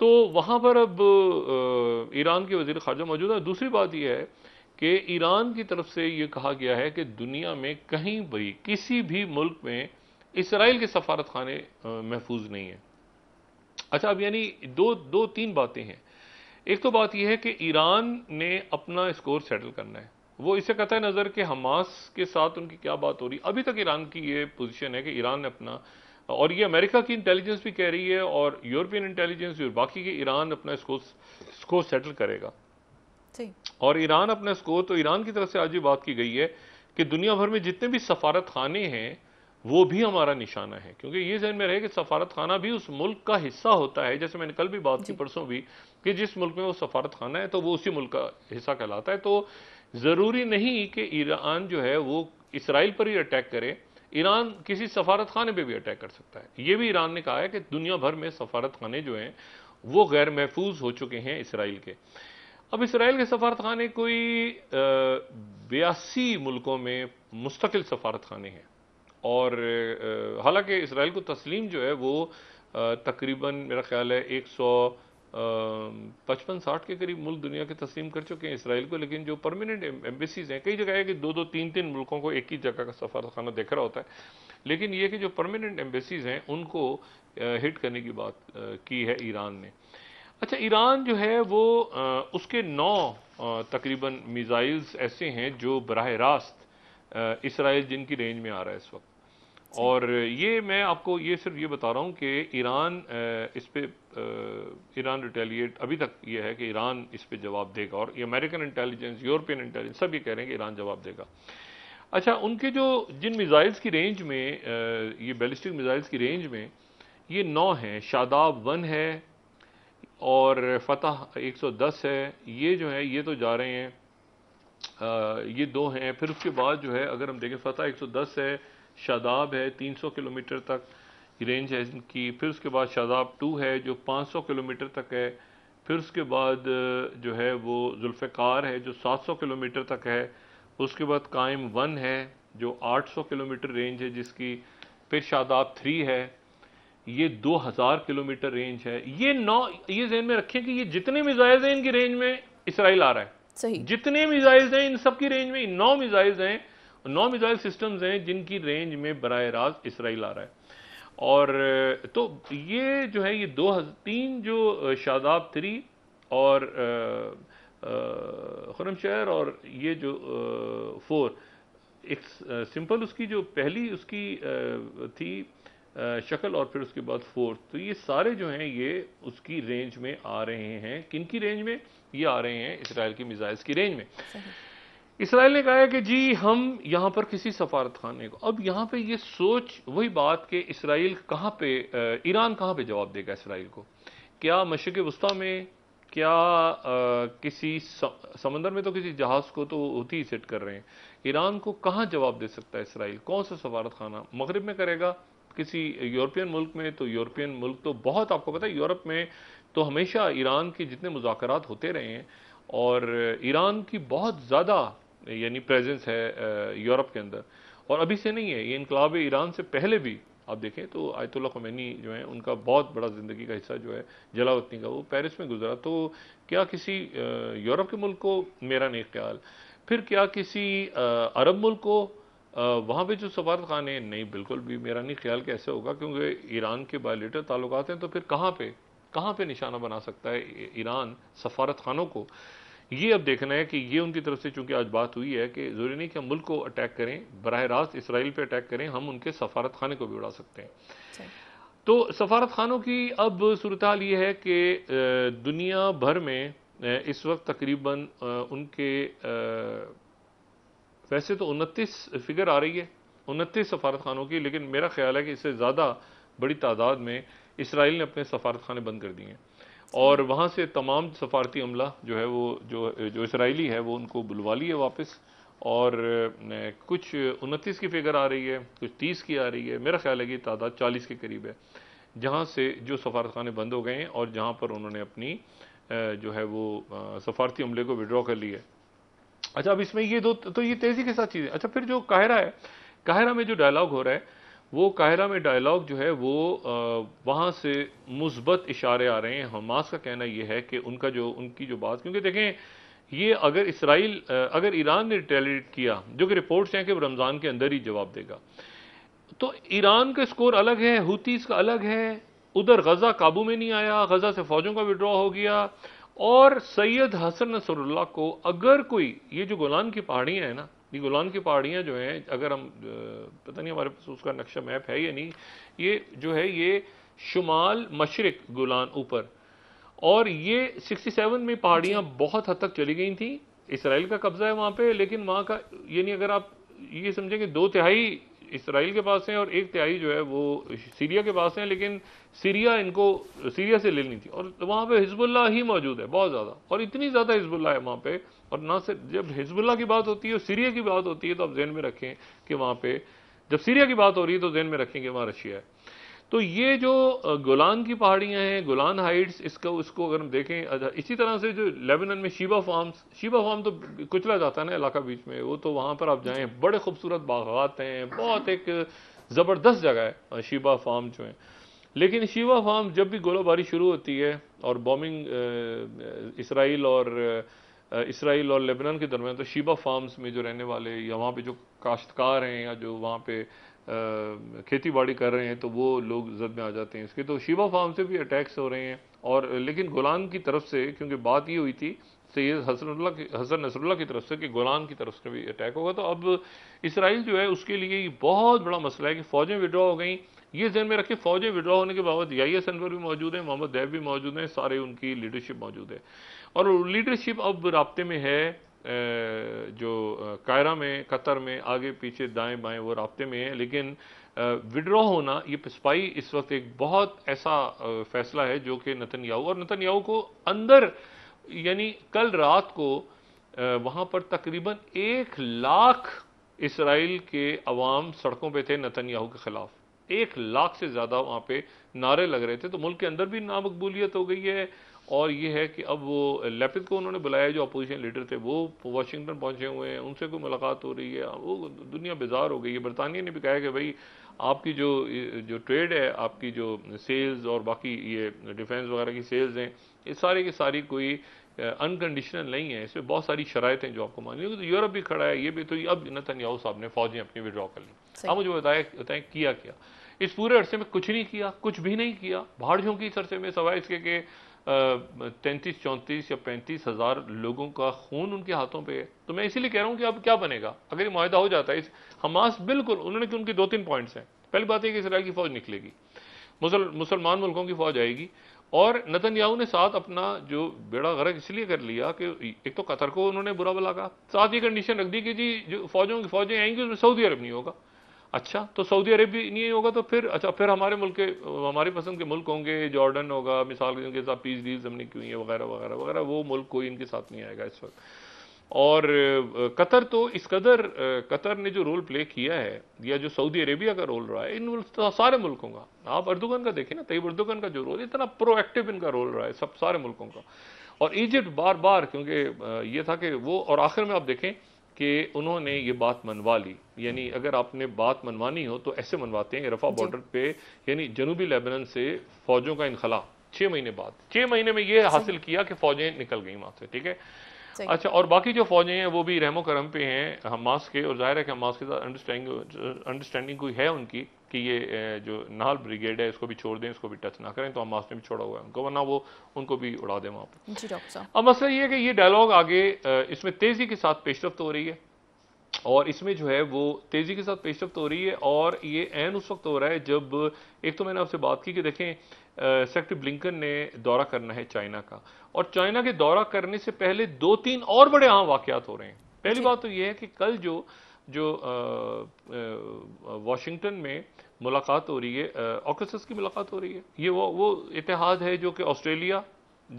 तो वहाँ पर अब ईरान के वजीर खारजा मौजूद है दूसरी बात यह है कि ईरान की तरफ से ये कहा गया है कि दुनिया में कहीं भी किसी भी मुल्क में इसराइल के सफारत खाने महफूज नहीं हैं अच्छा अब यानी दो दो तीन बातें हैं एक तो बात यह है कि ईरान ने अपना स्कोर सेटल करना है वो इसे कहता है नज़र कि हमास के साथ उनकी क्या बात हो रही अभी तक ईरान की ये पोजीशन है कि ईरान ने अपना और ये अमेरिका की इंटेलिजेंस भी कह रही है और यूरोपियन इंटेलिजेंस और बाकी के ईरान अपना इसको स्कोर सेटल करेगा और ईरान अपना स्कोर तो ईरान की तरफ से आज ये बात की गई है कि दुनिया भर में जितने भी सफारत खाने हैं वो भी हमारा निशाना है क्योंकि ये जहन में रहे कि सफारत खाना भी उस मुल्क का हिस्सा होता है जैसे मैंने कल भी बात की परसों भी कि जिस मुल्क में वो सफारत खाना है तो वो उसी मुल्क का हिस्सा कहलाता है तो ज़रूरी नहीं कि ईरान जो है वो इसराइल पर ही अटैक करे ईरान किसी सफारत खाने पर भी अटैक कर सकता है ये भी ईरान ने कहा है कि दुनिया भर में सफारत खाने जो हैं वो गैर महफूज हो चुके हैं इसराइल के अब इसराइल के सफारत खाने कोई बयासी मुल्कों में मुस्तकिल सफारत खाने हैं और हालांकि इसराइल को तस्लीम जो है वो तकरीबन मेरा ख्याल है एक सौ पचपन साठ के करीब मुल्क दुनिया के तस्लीम कर चुके हैं इसराइल को लेकिन जो परमानेंट एम्बेसीज हैं कई जगह है कि दो दो तीन तीन मुल्कों को एक ही जगह का सफर खाना देख रहा होता है लेकिन ये कि जो परमानेंट एम्बेसीज हैं उनको हिट करने की बात की है ईरान ने अच्छा ईरान जो है वो उसके नौ तकरीबन मिज़ाइल्स ऐसे हैं जो बरह रास्त इसराइल जिनकी रेंज में आ रहा है इस वक्त और ये मैं आपको ये सिर्फ ये बता रहा हूँ कि ईरान इस पर ईरान रिटेलिएट अभी तक ये है कि ईरान इस पर जवाब देगा और ये अमेरिकन इंटेलिजेंस यूरोपियन इंटेलिजेंस सब ये कह रहे हैं कि ईरान जवाब देगा अच्छा उनके जो जिन मिज़ाइल्स की रेंज में ये बैलिस्टिक मिज़ाइल्स की रेंज में ये नौ हैं शादाब वन है और फतह एक सौ दस है ये जो है ये तो जा रहे हैं आ, ये दो हैं फिर उसके बाद जो है अगर हम देखें फतह एक सौ दस है शादाब है 300 किलोमीटर तक रेंज है इनकी फिर उसके बाद शादाब टू है जो 500 किलोमीटर तक है फिर उसके बाद जो है वो जुल्फ़ार है जो 700 किलोमीटर तक है उसके बाद कायम वन है जो 800 किलोमीटर रेंज है जिसकी फिर शादाब थ्री है ये 2000 किलोमीटर रेंज है ये नौ ये जहन में रखें कि ये जितने मिज़ाइल हैं इनकी रेंज में इसराइल आ रहा है सही जितने मिज़ाइल हैं इन सब की रेंज में नौ मिज़ाइल हैं नॉन मिज़ाइल सिस्टम्स हैं जिनकी रेंज में बर रास्त इसराइल आ रहा है और तो ये जो है ये दो तीन जो शादाब थ्री और खुरम शहर और ये जो फोर एक सिंपल उसकी जो पहली उसकी थी शक्ल और फिर उसके बाद फोर्थ तो ये सारे जो हैं ये उसकी रेंज में आ रहे हैं किन की रेंज में ये आ रहे हैं इसराइल की मिज़ाइल्स की रेंज में इसराइल ने कहा है कि जी हम यहाँ पर किसी सफारत खाने को अब यहाँ पे ये सोच वही बात कि इसराइल कहाँ पे ईरान कहाँ पे जवाब देगा इसराइल को क्या मशरक वस्ता में क्या आ, किसी समंदर में तो किसी जहाज़ को तो होती ही सेट कर रहे हैं ईरान को कहाँ जवाब दे सकता है इसराइल कौन सा सफारत खाना मगरब में करेगा किसी यूरोपियन मुल्क में तो यूरोपियन मुल्क तो बहुत आपको पता है यूरोप में तो हमेशा ईरान के जितने मुजाकर होते रहे हैं और ईरान की बहुत ज़्यादा यानी प्रेजेंस है यूरोप के अंदर और अभी से नहीं है ये इनकलाब ईरान से पहले भी आप देखें तो आयतुल्ला खमैनी जो है उनका बहुत बड़ा ज़िंदगी का हिस्सा जो है जलावतनी का वो पेरिस में गुजरा तो क्या किसी यूरोप के मुल्क को मेरा नहीं ख्याल फिर क्या किसी अरब मुल्क को वहाँ पे जो सफारत खान है नहीं बिल्कुल भी मेरा नहीं ख्याल कि ऐसे होगा क्योंकि ईरान के बायोलेटर ताल्लुक हैं तो फिर कहाँ पर कहाँ पर निशाना बना सकता है ईरान सफारत खानों को ये अब देखना है कि ये उनकी तरफ से चूंकि आज बात हुई है कि जरूरी नहीं कि हम मुल्क को अटैक करें बरह रास्त इसराइल पर अटैक करें हम उनके सफारत खाने को भी उड़ा सकते हैं तो सफारत खानों की अब सूरत हाल ये है कि दुनिया भर में इस वक्त तकरीबन उनके वैसे तो उनतीस फिगर आ रही है उनतीस सफारत खानों की लेकिन मेरा ख्याल है कि इससे ज़्यादा बड़ी तादाद में इसराइल ने अपने सफारत खाने बंद कर दिए हैं और वहाँ से तमाम सफारती अमला जो है वो जो जो इसराइली है वो उनको बुलवा लिए वापस और कुछ उनतीस की फिगर आ रही है कुछ तीस की आ रही है मेरा ख्याल है कि तादाद चालीस के करीब है जहाँ से जो सफारत खाने बंद हो गए हैं और जहाँ पर उन्होंने अपनी जो है वो सफारती अमले को विड्रॉ कर लिया अच्छा अब इसमें ये दो तो ये तेज़ी के साथ चीज़ें अच्छा फिर जो काहरा है काहरा में जो डायलाग हो रहा है वो काहिरा में डायलॉग जो है वो वहाँ से मुस्बत इशारे आ रहे हैं हमास का कहना यह है कि उनका जो उनकी जो बात क्योंकि देखें ये अगर इसराइल अगर ईरान ने रिटेलिएट किया जो कि रिपोर्ट्स हैं कि रमज़ान के अंदर ही जवाब देगा तो ईरान का स्कोर अलग है हूतीस का अलग है उधर गज़ा काबू में नहीं आया गज़ा से फ़ौजों का विड्रॉ हो गया और सैयद हसन नसरुल्ला को अगर कोई ये जो गोलान की पहाड़ियाँ हैं ना ये गुलान की पहाड़ियाँ जो हैं अगर हम पता नहीं हमारे पास उसका नक्शा मैप है या नहीं ये जो है ये शुमाल मशरक गुलान ऊपर और ये 67 में पहाड़ियाँ बहुत हद तक चली गई थी इसराइल का कब्ज़ा है वहाँ पे लेकिन वहाँ का यानी अगर आप ये समझें कि दो तिहाई इसराइल के पास है और एक तिहाई जो है वो सीरिया के पास है लेकिन सीरिया इनको सीरिया से लेनी थी और वहाँ पे हिजबुल्ला ही मौजूद है बहुत ज़्यादा और इतनी ज़्यादा हिजबुल्ला है वहाँ पे और ना सिर्फ जब हिजबुल्ला की बात होती है और सीरिया की बात होती है तो आप जहन में रखें कि वहाँ पर जब सीरिया की बात हो रही है तो जहन में रखें कि वहाँ रशिया है तो ये जो गुलान की पहाड़ियाँ हैं गुलान हाइट्स इसका उसको अगर हम देखें इसी तरह से जो लेबनन में शीबा फार्म्स शीबा फार्म तो कुचला जाता है ना इलाका बीच में वो तो वहाँ पर आप जाएँ बड़े खूबसूरत बागात हैं बहुत एक ज़बरदस्त जगह है शीबा फार्म जो है लेकिन शीबा फार्म जब भी गोलाबारी शुरू होती है और बॉम्बिंग इसराइल और इसराइल और लेबनान के दरमियान तो शीबा फार्म्स में जो रहने वाले या वहाँ पे जो काश्तकार हैं या जो वहाँ पे खेती बाड़ी कर रहे हैं तो वो लोग जद में आ जाते हैं इसके तो शिवा फार्म से भी अटैक्स हो रहे हैं और लेकिन गुलाम की तरफ से क्योंकि बात ये हुई थी सैद हसनुल्ला हसन नसरुल्ला की तरफ से कि गुलाम की तरफ से भी अटैक होगा तो अब इसराइल जो है उसके लिए ये बहुत बड़ा मसला है कि फ़ौजें विड्रॉ हो गई ये जहन में रखें फ़ौजें विड्रॉ होने के बावजूद याहिया e सनवर भी मौजूद हैं मोहम्मद दैब भी मौजूद हैं सारे उनकी लीडरशिप मौजूद है और लीडरशिप अब रबते में है जो कायरा में कतर में आगे पीछे दाएं बाएं वो रबते में है लेकिन विड्रॉ होना ये पिसपाई इस वक्त एक बहुत ऐसा फैसला है जो कि नतन याहू और नतन याहू को अंदर यानी कल रात को वहाँ पर तकरीबन एक लाख इसराइल के अवाम सड़कों पे थे नतन याहू के ख़िलाफ़ एक लाख से ज़्यादा वहाँ पे नारे लग रहे थे तो मुल्क के अंदर भी नामकबूलियत हो गई है और ये है कि अब वो लेपित को उन्होंने बुलाया जो अपोजिशन लीडर थे वो वाशिंगटन पहुंचे हुए हैं उनसे कोई मुलाकात हो रही है वो दुनिया बेजार हो गई है बरतानिया ने भी कहा है कि भाई आपकी जो जो ट्रेड है आपकी जो सेल्स और बाकी ये डिफेंस वगैरह की सेल्स हैं ये सारी की सारी कोई अनकंडीशनल नहीं है इसमें बहुत सारी शरात हैं जो आपको माननी तो यूरोप भी खड़ा है ये भी तो अब नतनयाहू साहब ने फौजें अपनी विड्रॉ कर ली आप मुझे बताया बताएं किया क्या इस पूरे अरसे में कुछ नहीं किया कुछ भी नहीं किया भाड़ झोंकी इस अरसे में सवाए इसके कि तैंतीस चौंतीस या पैंतीस हज़ार लोगों का खून उनके हाथों पे है तो मैं इसीलिए कह रहा हूँ कि अब क्या बनेगा अगर ये माहा हो जाता है इस हमास बिल्कुल उन्होंने कि उनके दो तीन पॉइंट्स हैं पहली बात है कि इसराइल की फ़ौज निकलेगी मुसल मुसलमान मुल्कों की फ़ौज आएगी और नतन याहू ने साथ अपना जो बेड़ा गर्क इसलिए कर लिया कि एक तो कतर को उन्होंने बुरा बुला कहा साथ ये कंडीशन रख दी कि जी जो फौजों की फौजें आएंगी उसमें सऊदी अरब नहीं होगा अच्छा तो सऊदी अरब भी नहीं होगा तो फिर अच्छा फिर हमारे मुल्क के हमारी पसंद के मुल्क होंगे जॉर्डन होगा मिसाल के उनके साथ पीस डील्स हमने क्यों है वगैरह वगैरह वगैरह वो मुल्क कोई इनके साथ नहीं आएगा इस वक्त और कतर तो इस कदर कतर ने जो रोल प्ले किया है या जो सऊदी अरेबिया का रोल रहा है इन तो सारे मुल्कों का आप अर्दुगन का देखें ना तयब अर्दुगन का जो रोल इतना प्रोएक्टिव इनका रोल रहा है सब सारे मुल्कों का और इजिप्ट बार बार क्योंकि ये था कि वो और आखिर में आप देखें कि उन्होंने ये बात मनवा ली यानी अगर आपने बात मनवानी हो तो ऐसे मनवाते हैं रफा बॉर्डर पे यानी जनूबी लेबनान से फौजों का इनखला छः महीने बाद छः महीने में ये हासिल किया कि फौजें निकल गई वहाँ से ठीक है अच्छा और बाकी जो फौजें हैं वो भी रहमो करम पे हैं हमास के और जाहिर है कि हमास के साथ अंडरस्टैंडिंग अंडरस्टैंडिंग कोई है उनकी कि ये जो नाहल ब्रिगेड है इसको भी छोड़ दें इसको भी टच ना करें तो हम ने भी छोड़ा हुआ है उनको वरना वो उनको भी उड़ा दें वहाँ पर अब मसला ये है कि ये डायलॉग आगे इसमें तेज़ी के साथ पेशरफ तो हो रही है और इसमें जो है वो तेज़ी के साथ पेशरफ्त तो हो रही है और ये एन उस वक्त हो रहा है जब एक तो मैंने आपसे बात की कि देखें सेक्रेटरी ब्लिंकन ने दौरा करना है चाइना का और चाइना के दौरा करने से पहले दो तीन और बड़े अहम वाकत हो रहे हैं पहली बात तो ये है कि कल जो जो वाशिंगटन में मुलाकात हो रही है ऑकसस की मुलाकात हो रही है ये वो वो इतिहाद है जो कि ऑस्ट्रेलिया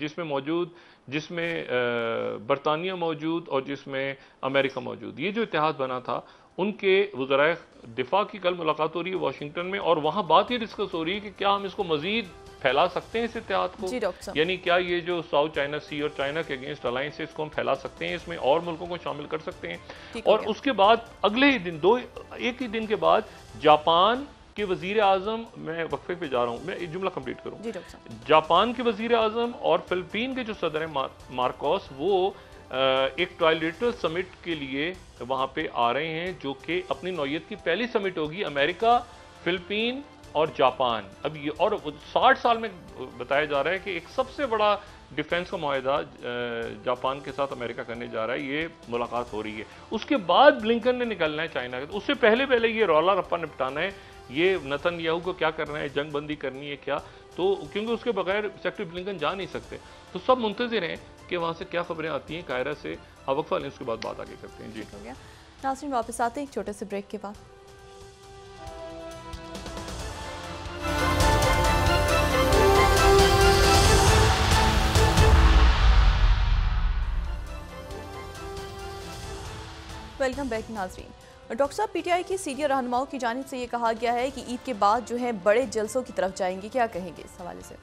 जिसमें मौजूद जिसमें बरतानिया मौजूद और जिसमें अमेरिका मौजूद ये जो इतिहाद बना था उनके वजरा दिफा की कल मुलाकात हो रही है वाशिंगटन में और वहाँ बात ही डिस्कस हो रही है कि क्या हम इसको मजीद फैला सकते हैं इस इतिहाद को यानी क्या ये जो साउथ चाइना सी और चाइना के अगेंस्ट अलायंस है इसको हम फैला सकते हैं इसमें और मुल्कों को शामिल कर सकते हैं और उसके बाद अगले ही दिन दो एक ही दिन के बाद जापान के वजीर आजम मैं वक्फे पे जा रहा हूँ मैं एक जुमला कंप्लीट करूँ जापान के वजीर आजम और फिलिपीन के जो सदर हैं मार्कोस वो एक टॉयलेट समिट के लिए वहाँ पे आ रहे हैं जो कि अपनी नौीयत की पहली समिट होगी अमेरिका फिलिपीन और जापान अब ये और 60 साल में बताया जा रहा है कि एक सबसे बड़ा डिफेंस का माहदा जापान के साथ अमेरिका करने जा रहा है ये मुलाकात हो रही है उसके बाद ब्लिंकन ने निकलना है चाइना के तो उससे पहले पहले ये रौला रप्पा निपटाना है ये नतन याहू को क्या करना है जंग बंदी करनी है क्या तो क्योंकि उसके बगैर सेक्रेटरी ब्लिंकन जा नहीं सकते तो सब मुंतजर हैं कि वहाँ से क्या खबरें आती हैं कायरा से हवकफा लें उसके बाद बात आगे करते हैं जी हो गया नासरीन वापस आते हैं एक छोटे से ब्रेक के बाद वेलकम बैक नाजरीन डॉक्टर साहब पीटीआई के सीनियर रहनुमाओं की जानब से ये कहा गया है कि ईद के बाद जो है बड़े जलसों की तरफ जाएंगे क्या कहेंगे इस हवाले से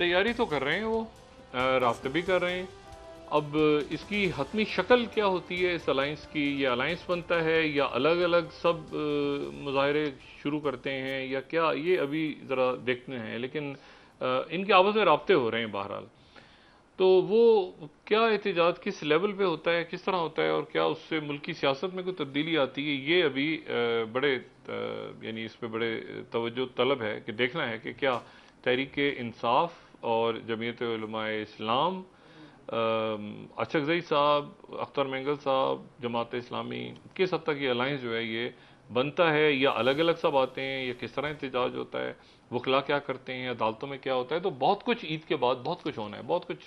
तैयारी तो कर रहे हैं वो रास्ते भी कर रहे हैं अब इसकी हतमी शक्ल क्या होती है इस अलाइंस की या अलाइंस बनता है या अलग अलग सब मुजाहरे शुरू करते हैं या क्या ये अभी ज़रा देखते हैं लेकिन इनके आपस में रबते हो रहे हैं बहरहाल तो वो क्या एहतजाज किस लेवल पे होता है किस तरह होता है और क्या उससे मुल्क सियासत में कोई तब्दीली आती है ये अभी बड़े यानी इस पर बड़े तवज्जो तलब है कि देखना है कि क्या तहरीक इंसाफ़ और जमीयत इस्लाम अचकजई साहब अख्तर मैंगल साहब जमात इस्लामी किस हद तक ये अलाइंस जो है ये बनता है या अलग अलग सब आते हैं या किस तरह इंतजाज होता है वकला क्या करते हैं अदालतों में क्या होता है तो बहुत कुछ ईद के बाद बहुत कुछ होना है बहुत कुछ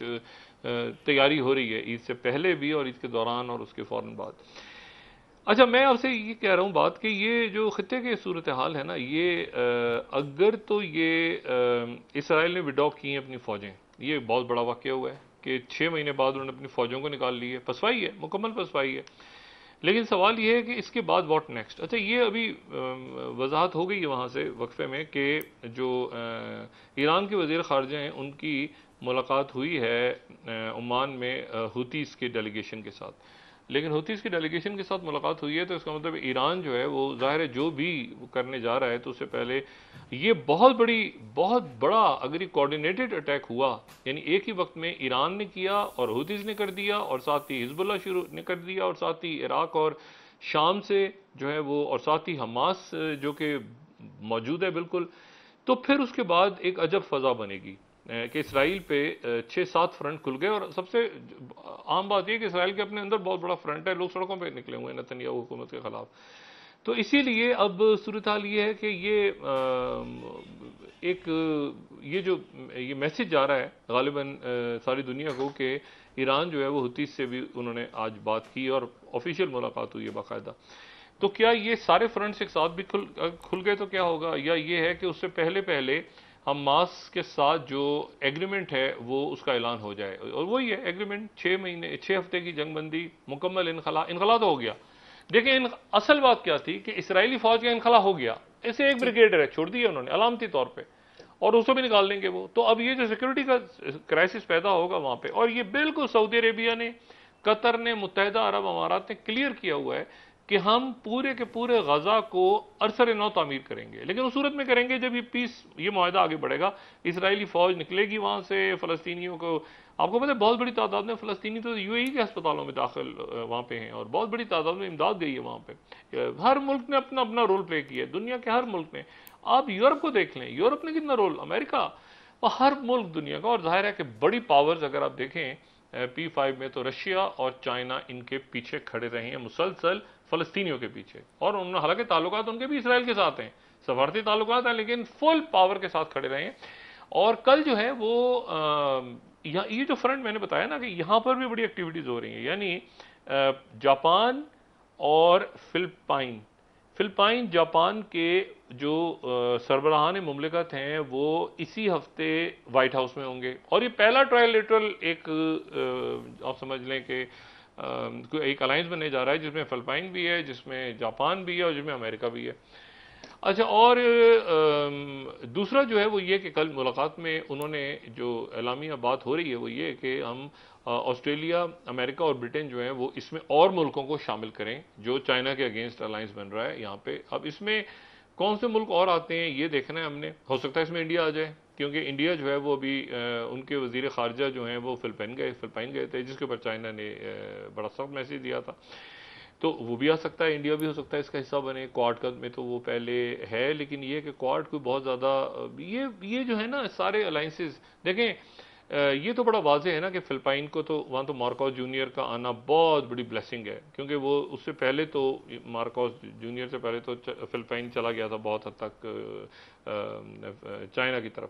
तैयारी हो रही है ईद से पहले भी और ईद के दौरान और उसके फ़ौर बाद अच्छा मैं आपसे ये कह रहा हूँ बात कि ये जो ख़त्े की सूरत हाल है ना ये अगर तो ये इसराइल ने विड्रॉ की हैं अपनी फ़ौजें ये बहुत बड़ा वाक्य हुआ है कि छः महीने बाद उन्होंने अपनी फ़ौजों को निकाल ली है पसवाई है मुकम्मल पसवाई है लेकिन सवाल ये है कि इसके बाद वॉट नेक्स्ट अच्छा ये अभी वजाहत हो गई है वहाँ से वक्फे में कि जो ईरान के वजीर खारजा हैं उनकी मुलाकात हुई है ओमान में हुतीस के डेलीगेशन के साथ लेकिन होती की डेलीगेशन के साथ मुलाकात हुई है तो इसका मतलब ईरान जो है वो ज़ाहिर है जो भी करने जा रहा है तो उससे पहले ये बहुत बड़ी बहुत बड़ा अगर ये कोऑर्डिनेटेड अटैक हुआ यानी एक ही वक्त में ईरान ने किया और हूतीस ने कर दिया और साथ ही हिजबुल्ला शुरू ने कर दिया और साथ ही इराक और शाम से जो है वो और साथ ही हमास जो कि मौजूद है बिल्कुल तो फिर उसके बाद एक अजब फ़जा बनेगी कि इसराइल पे छः सात फ्रंट खुल गए और सबसे आम बात यह कि इसराइल के अपने अंदर बहुत बड़ा फ्रंट है लोग सड़कों पर निकले हुए हैं नतनिया हुकूमत के खिलाफ तो इसीलिए अब सूरत हाल ये है कि ये एक ये जो ये मैसेज जा रहा है गालिबा सारी दुनिया को कि ईरान जो है वो हतीस से भी उन्होंने आज बात की और ऑफिशियल मुलाकात हुई है बाकायदा तो क्या ये सारे फ्रंट्स एक साथ भी खुल खुल गए तो क्या होगा या ये है कि उससे पहले पहले हमास के साथ जो एग्रीमेंट है वो उसका ऐलान हो जाए और वही है एग्रीमेंट छः महीने छः हफ्ते की जंग बंदी मुकम्मल इनखला इनखला तो हो गया देखिए इन असल बात क्या थी कि इसराइली फौज का इनखला हो गया ऐसे एक ब्रिगेडर है छोड़ दिया उन्होंने अलामती तौर पर और उसको भी निकाल देंगे वो तो अब ये जो सिक्योरिटी का क्राइसिस पैदा होगा वहाँ पर और ये बिल्कुल सऊदी अरेबिया ने कतर ने मुतहदा अरब अमारात ने क्लियर किया हुआ है कि हम पूरे के पूरे गजा को अरसर नौ तमीर करेंगे लेकिन उस सूरत में करेंगे जब ये पीस ये माहा आगे बढ़ेगा इसराइली फ़ौज निकलेगी वहाँ से फ़लस्तियों को आपको पता है बहुत बड़ी तादाद में फ़लस्तनी तो यू ए e के अस्पतालों में दाखिल वहाँ पे हैं और बहुत बड़ी तादाद में इमदाद गई है वहाँ पे हर मुल्क ने अपना अपना रोल प्ले किया है दुनिया के हर मुल्क ने आप यूरोप को देख लें यूरोप ने कितना रोल अमेरिका और हर मुल्क दुनिया का और जाहिर है कि बड़ी पावर्स अगर आप देखें पी फाइव में तो रशिया और चाइना इनके पीछे खड़े रहे हैं मुसलसल फलस्तीनियों के पीछे और उन हालांकि ताल्लुक उनके भी इसराइल के साथ हैं सफारती ताल्लुक हैं लेकिन फुल पावर के साथ खड़े रहे हैं और कल जो है वो यहाँ ये जो फ्रंट मैंने बताया ना कि यहाँ पर भी बड़ी एक्टिविटीज़ हो रही हैं यानी जापान और फिलपाइन फिल्पाइन जापान के जो सरबराहान ममलिकत हैं वो इसी हफ्ते वाइट हाउस में होंगे और ये पहला ट्रायल लेटरल एक आप समझ लें कि एक अलाइंस बनने जा रहा है जिसमें फिलपाइन भी है जिसमें जापान भी है और जिसमें अमेरिका भी है अच्छा और दूसरा जो है वो ये कि कल मुलाकात में उन्होंने जो एलामिया बात हो रही है वो ये कि हम ऑस्ट्रेलिया अमेरिका और ब्रिटेन जो है वो इसमें और मुल्कों को शामिल करें जो चाइना के अगेंस्ट अलाइंस बन रहा है यहाँ पे अब इसमें कौन से मुल्क और आते हैं ये देखना है हमने हो सकता है इसमें इंडिया आ जाए क्योंकि इंडिया जो है वो अभी उनके वजीर खारजा जो हैं वो फिलपाइन गए फिलपाइन गए थे जिसके ऊपर चाइना ने बड़ा सख्त मैसेज दिया था तो वो भी आ सकता है इंडिया भी हो सकता है इसका हिस्सा बने क्वाड का में तो वो पहले है लेकिन ये कि क्वाड को बहुत ज़्यादा ये ये जो है ना सारे अलाइंसेज देखें ये तो बड़ा वाजे है ना कि फ़िलपाइन को तो वहाँ तो मार्कॉस जूनियर का आना बहुत बड़ी ब्लेसिंग है क्योंकि वो उससे पहले तो मार्कॉस जूनियर से पहले तो फ़िलपाइन चला गया था बहुत हद तक चाइना की तरफ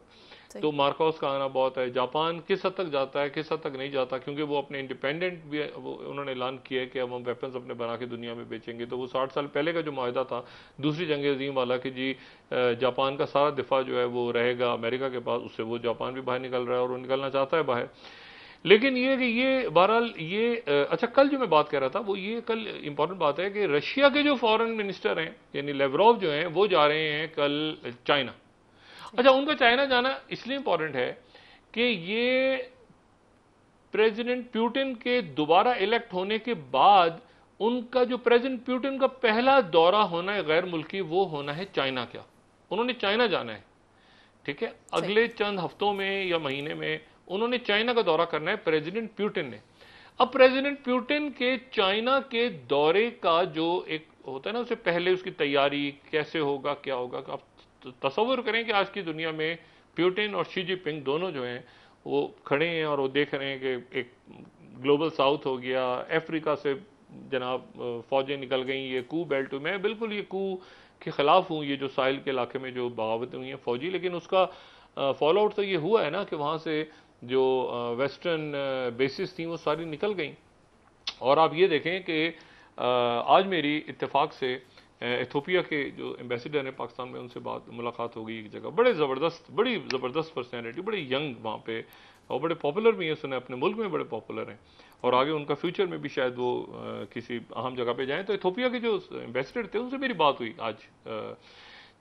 तो मार्कोस का आना बहुत है जापान किस हद तक जाता है किस हद तक नहीं जाता क्योंकि वो अपने इंडिपेंडेंट भी उन्होंने ऐलान किया है कि अब हम वेपन्स अपने बना के दुनिया में बेचेंगे तो वो साठ साल पहले का जो माहिदा था दूसरी जंग अजीम वाला कि जी जापान का सारा दिफा जो है वो रहेगा अमेरिका के पास उससे वो जापान भी बाहर निकल रहा है और वो निकलना चाहता है बाहर लेकिन ये कि ये बहरहाल ये अच्छा कल जो मैं बात कर रहा था वो ये कल इंपॉर्टेंट बात है कि रशिया के जो फॉरेन मिनिस्टर हैं यानी लेवरॉव जो हैं वो जा रहे हैं कल चाइना अच्छा उनका चाइना जाना इसलिए इंपॉर्टेंट है कि ये प्रेसिडेंट प्यूटिन के दोबारा इलेक्ट होने के बाद उनका जो प्रेसिडेंट प्यूटिन का पहला दौरा होना है गैर मुल्की वो होना है चाइना का उन्होंने चाइना जाना है ठीक है अगले चंद हफ्तों में या महीने में उन्होंने चाइना का दौरा करना है प्रेसिडेंट प्यूटिन ने अब प्रेसिडेंट प्यूटिन के चाइना के दौरे का जो एक होता है ना उससे पहले उसकी तैयारी कैसे होगा क्या होगा आप तो तस्वर करें कि आज की दुनिया में प्यूटिन और शी जिनपिंग दोनों जो हैं वो खड़े हैं और वो देख रहे हैं कि एक ग्लोबल साउथ हो गया अफ्रीका से जनाब फौजें निकल गई ये कू बेल्ट मैं बिल्कुल ये कू के ख़िलाफ़ हूँ ये जो साहिल के इलाके में जो बगावतें हुई हैं फौजी लेकिन उसका फॉलो आउट तो ये हुआ है ना कि वहाँ से जो वेस्टर्न बेसिस थी वो सारी निकल गई और आप ये देखें कि आज मेरी इतफाक़ से एथोपिया के जो एम्बेसडर हैं पाकिस्तान में उनसे बात मुलाकात हो गई एक जगह बड़े ज़बरदस्त बड़ी ज़बरदस्त पर्सनैलिटी बड़े यंग वहाँ पे और बड़े पॉपुलर भी हैं सुने अपने मुल्क में बड़े पॉपुलर हैं और आगे उनका फ्यूचर में भी शायद वो आ, किसी अहम जगह पे जाएं तो एथोपिया के जो एम्बेसडर थे उनसे मेरी बात हुई आज आ,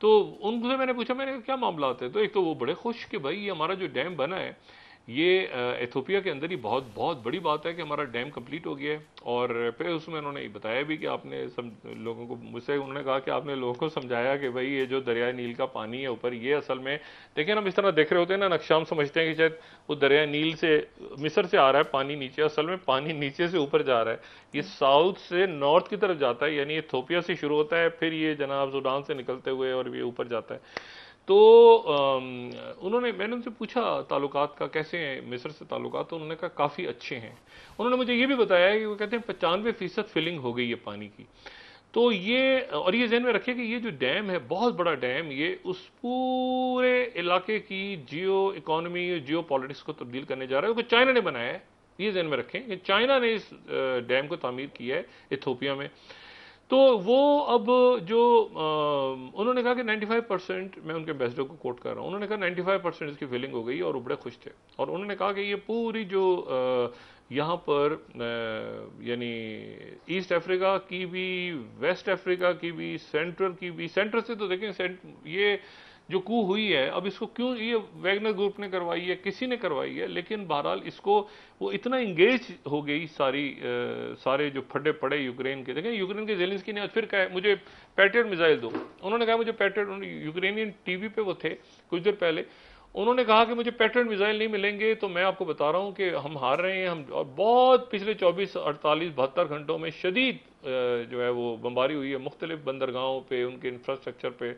तो उनसे मैंने पूछा मैंने क्या मामला थे तो एक तो वो बड़े खुश कि भाई ये हमारा जो डैम बना है ये एथोपिया के अंदर ही बहुत बहुत बड़ी बात है कि हमारा डैम कंप्लीट हो गया है और फिर उसमें उन्होंने बताया भी कि आपने सम लोगों को मुझसे उन्होंने कहा कि आपने लोगों को समझाया कि भाई ये जो दरिया नील का पानी है ऊपर ये असल में देखिए हम इस तरह देख रहे होते हैं ना नक्शा हम समझते हैं कि शायद वो दरिया नील से मिसर से आ रहा है पानी नीचे असल में पानी नीचे से ऊपर जा रहा है ये साउथ से नॉर्थ की तरफ जाता है यानी एथोपिया से शुरू होता है फिर ये जनाब जुडान से निकलते हुए और ये ऊपर जाता है तो उन्होंने मैंने उनसे पूछा ताल्लुकात का कैसे हैं मिस्र से ताल्लुकात तो उन्होंने कहा काफ़ी अच्छे हैं उन्होंने मुझे ये भी बताया कि वो कहते हैं पचानवे फ़ीसद फिलिंग हो गई है पानी की तो ये और ये जहन में रखिए कि ये जो डैम है बहुत बड़ा डैम ये उस पूरे इलाके की जियो इकोनॉमी जियो पॉलिटिक्स को तब्दील करने जा रहा है क्योंकि चाइना ने बनाया है ये जहन में रखें कि चाइना ने इस डैम को तामीर किया है इथोपिया में तो वो अब जो आ, उन्होंने कहा कि 95 परसेंट मैं उनके एम्बेसडर को कोट कर रहा हूँ उन्होंने कहा 95 परसेंट इसकी फीलिंग हो गई और उबड़े खुश थे और उन्होंने कहा कि ये पूरी जो यहाँ पर यानी ईस्ट अफ्रीका की भी वेस्ट अफ्रीका की भी सेंट्रल की भी सेंट्रल से तो देखें ये जो कू हुई है अब इसको क्यों ये वैगनर ग्रुप ने करवाई है किसी ने करवाई है लेकिन बहरहाल इसको वो इतना इंगेज हो गई सारी आ, सारे जो फटे पड़े यूक्रेन के देखें यूक्रेन के जेलिंसकी ने आज फिर कहा मुझे पैट्रियट मिसाइल दो उन्होंने कहा मुझे पैट्रियट यूक्रेनियन टीवी पे वो थे कुछ देर पहले उन्होंने कहा कि मुझे पैट्रियट मिसाइल नहीं मिलेंगे तो मैं आपको बता रहा हूँ कि हम हार रहे हैं हम और बहुत पिछले 24, 48, बहत्तर घंटों में शदीद जो है वो बमबारी हुई है मुख्तलिफ बंदरगाहों पर उनके इंफ्रास्ट्रक्चर पर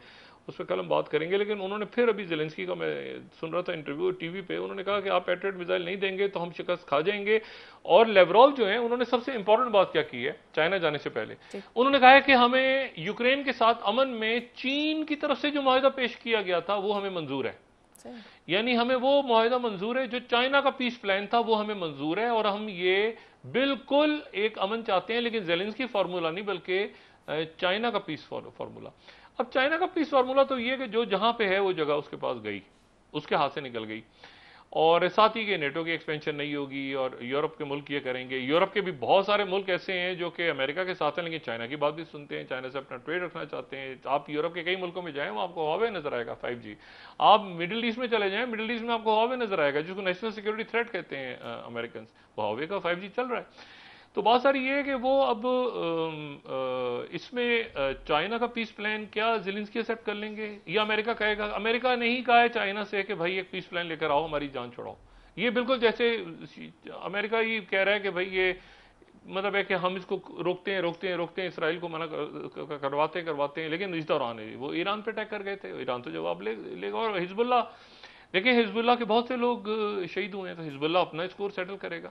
उस पर कल हम बात करेंगे लेकिन उन्होंने फिर अभी जेलेंसकी का मैं सुन रहा था इंटरव्यू टीवी पे उन्होंने कहा कि आप पेट्रेट मिजाइल नहीं देंगे तो हम शिकस्त खा जाएंगे और लेवरॉल जो है उन्होंने सबसे इंपॉर्टेंट बात क्या की है चाइना जाने से पहले उन्होंने कहा है कि हमें यूक्रेन के साथ अमन में चीन की तरफ से जो माहिदा पेश किया गया था वो हमें मंजूर है यानी हमें वो माहिदा मंजूर है जो चाइना का पीस प्लान था वो हमें मंजूर है और हम ये बिल्कुल एक अमन चाहते हैं लेकिन जेलेंसकी फार्मूला नहीं बल्कि चाइना का पीस फार्मूला अब चाइना का पीस फार्मूला तो ये है कि जो जहां पे है वो जगह उसके पास गई उसके हाथ से निकल गई और साथ ही के नेटो की एक्सपेंशन नहीं होगी और यूरोप के मुल्क ये करेंगे यूरोप के भी बहुत सारे मुल्क ऐसे हैं जो कि अमेरिका के साथ हैं लेकिन चाइना की बात भी सुनते हैं चाइना से अपना ट्रेड रखना चाहते हैं आप यूरोप के कई मुल्कों में जाएं वो आपको हॉवे नजर आएगा 5G आप मिडिल ईस्ट में चले जाएं मिडिल ईस्ट में आपको हॉवे नजर आएगा जिसको नेशनल सिक्योरिटी थ्रेट कहते हैं अमेरिकन हॉवे का फाइव चल रहा है तो बात सारी ये है कि वो अब इसमें चाइना का पीस प्लान क्या जिलिंसकी एक्सेप्ट कर लेंगे या अमेरिका कहेगा अमेरिका ने ही कहा है चाइना से कि भाई एक पीस प्लान लेकर आओ हमारी जान छोड़ाओ ये बिल्कुल जैसे अमेरिका ही कह रहा है कि भाई ये मतलब है कि हम इसको रोकते हैं रोकते हैं रोकते हैं इसराइल को मना कर, करवाते करवाते हैं लेकिन इस दौरान वो ईरान पर अटैक कर गए थे ईरान तो जवाब ले लेगा और हिजबुल्ला देखिए हिजबुल्ला के बहुत से लोग शहीद हुए हैं तो हिजबुल्ला अपना स्कोर सेटल करेगा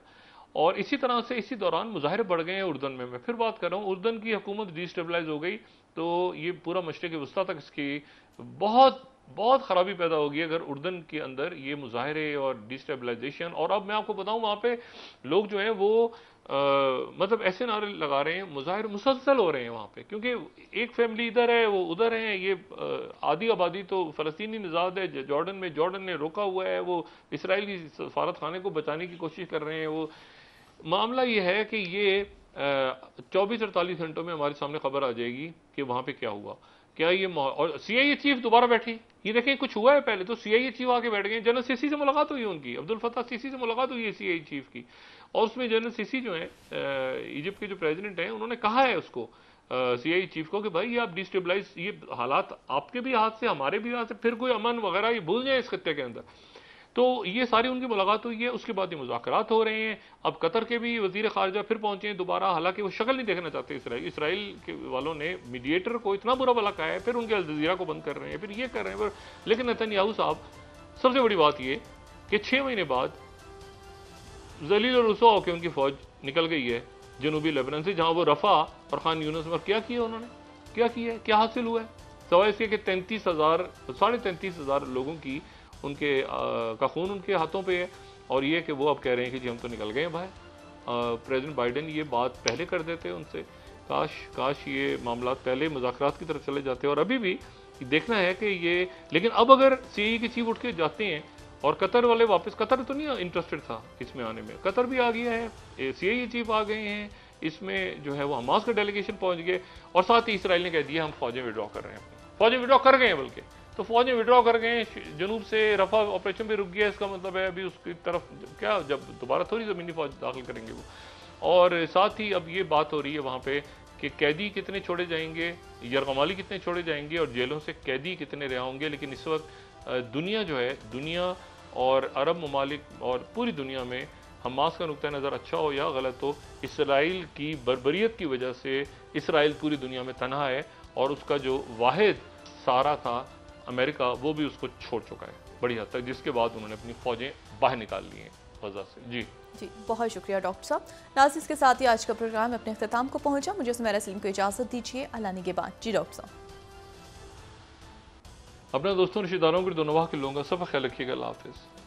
और इसी तरह से इसी दौरान मुजाहरे बढ़ गए हैं उर्दन में मैं फिर बात कर रहा हूँ उर्दन की हुकूमत डिस्टेबलाइज हो गई तो ये पूरा मशरक़ वस्ता तक इसकी बहुत बहुत ख़राबी पैदा होगी अगर उर्दन के अंदर ये मुजाहरे और डिस्टेबलाइजेशन और अब मैं आपको बताऊँ वहाँ पे लोग जो हैं वो आ, मतलब ऐसे नारे लगा रहे हैं मुजाहिर मुसलसल हो रहे हैं वहाँ पे क्योंकि एक फैमिली इधर है वो उधर है ये आधी आबादी तो फ़लस्तनी निजाद है जॉर्डन में जॉर्डन ने रोका हुआ है वो इसराइल की सफारत खाने को बचाने की कोशिश कर रहे हैं वो मामला ये है कि ये चौबीस अड़तालीस घंटों में हमारे सामने खबर आ जाएगी कि वहाँ पर क्या हुआ क्या ये और सी आई ए चीफ दोबारा बैठी ये देखें कुछ हुआ है पहले तो सी आई ए चीफ आके बैठ गए जनरल सीसी से मुलाकात हुई उनकी अब्दुल फतह सीसी से मुलाकात हुई है सी आई चीफ की और उसमें जनरल सीसी जो है इजिप्ट के जो प्रेजिडेंट हैं उन्होंने कहा है उसको सी आई चीफ को कि भाई ये आप डिस्टेबलाइज ये हालात आपके भी हाथ से हमारे भी हाथ से फिर कोई अमन वगैरह ये भूल जाए इस खत्ते के अंदर तो ये सारी उनकी मुलाकात हुई है उसके बाद ये मुजाकर हो रहे हैं अब कतर के भी वजीर खारजा फिर पहुंचे हैं दोबारा हालांकि वो शक्ल नहीं देखना चाहते इसराइल इसराइल के वालों ने मीडिएटर को इतना बुरा भला कहा है फिर उनके अलजीरा को बंद कर रहे हैं फिर ये कर रहे हैं पर लेकिन याहू साहब सबसे बड़ी बात ये कि छः महीने बाद जलील और रसो होकर उनकी फ़ौज निकल गई है जनूबी लेबनन से जहाँ वो रफ़ा और ख़ान यूनस और क्या किया उन्होंने क्या किया है क्या हासिल हुआ है सवाल इसके कि तैंतीस हज़ार साढ़े तैंतीस हज़ार लोगों की उनके का खून उनके हाथों पे है और ये कि वो अब कह रहे हैं कि जी हम तो निकल गए भाई प्रेसिडेंट बाइडन ये बात पहले कर देते उनसे काश काश ये मामला पहले मुजाकर की तरफ चले जाते और अभी भी देखना है कि ये लेकिन अब अगर सी के चीफ उठ के जाते हैं और कतर वाले वापस कतर तो नहीं इंटरेस्टेड था इसमें आने में कतर भी आ गया है सी चीफ आ गए हैं इसमें जो है वो हमास का डेलीगेशन पहुंच गए और साथ ही इसराइल ने कह दिया हम फौजें विड्रॉ कर रहे हैं फौजें विड्रॉ कर गए हैं बल्कि तो फौज में विड्रॉ कर गए जनूब से रफा ऑपरेशन भी रुक गया इसका मतलब है अभी उसकी तरफ क्या जब दोबारा थोड़ी ज़मीनी फौज दाखिल करेंगे वो और साथ ही अब ये बात हो रही है वहाँ पे कि कैदी कितने छोड़े जाएंगे यरगमाली कितने छोड़े जाएंगे और जेलों से कैदी कितने रहा होंगे लेकिन इस वक्त दुनिया जो है दुनिया और अरब ममालिक और पूरी दुनिया में हमास का नुकतः नज़र अच्छा हो या गलत हो इसराइल की बरबरीत की वजह से इसराइल पूरी दुनिया में तनहा है और उसका जो वाद सारा था अमेरिका वो भी उसको छोड़ चुका है बड़ी हद तक जिसके बाद उन्होंने अपनी फौजें बाहर निकाल ली हैं गजा से जी जी बहुत शुक्रिया डॉक्टर साहब नाजिस के साथ ही आज का प्रोग्राम अपने अख्ताम को पहुंचा मुझे सुमेरा सलीम को इजाज़त दीजिए अलानी के बाद जी डॉक्टर साहब अपने दोस्तों रिश्तेदारों के दोनों के लोगों का सफ़ा ख्याल रखिएगा हाफिज़